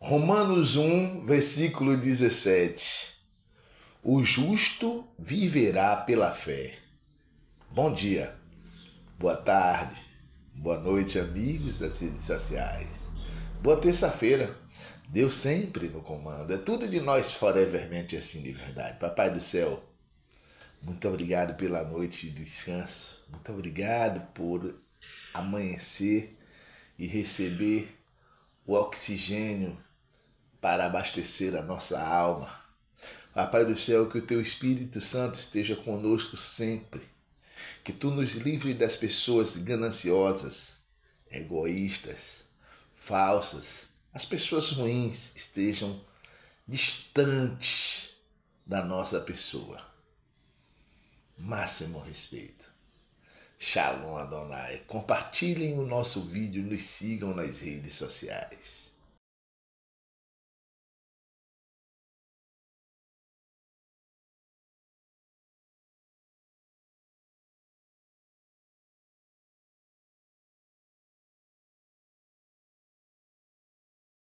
Romanos 1, versículo 17. O justo viverá pela fé. Bom dia, boa tarde, boa noite, amigos das redes sociais. Boa terça-feira. Deus sempre no comando. É tudo de nós forevermente é é assim de verdade. Papai do céu, muito obrigado pela noite de descanso. Muito obrigado por amanhecer e receber o oxigênio para abastecer a nossa alma. Pai do céu, que o teu Espírito Santo esteja conosco sempre. Que tu nos livre das pessoas gananciosas, egoístas, falsas. As pessoas ruins estejam distantes da nossa pessoa. Máximo respeito. Shalom Adonai. Compartilhem o nosso vídeo, nos sigam nas redes sociais.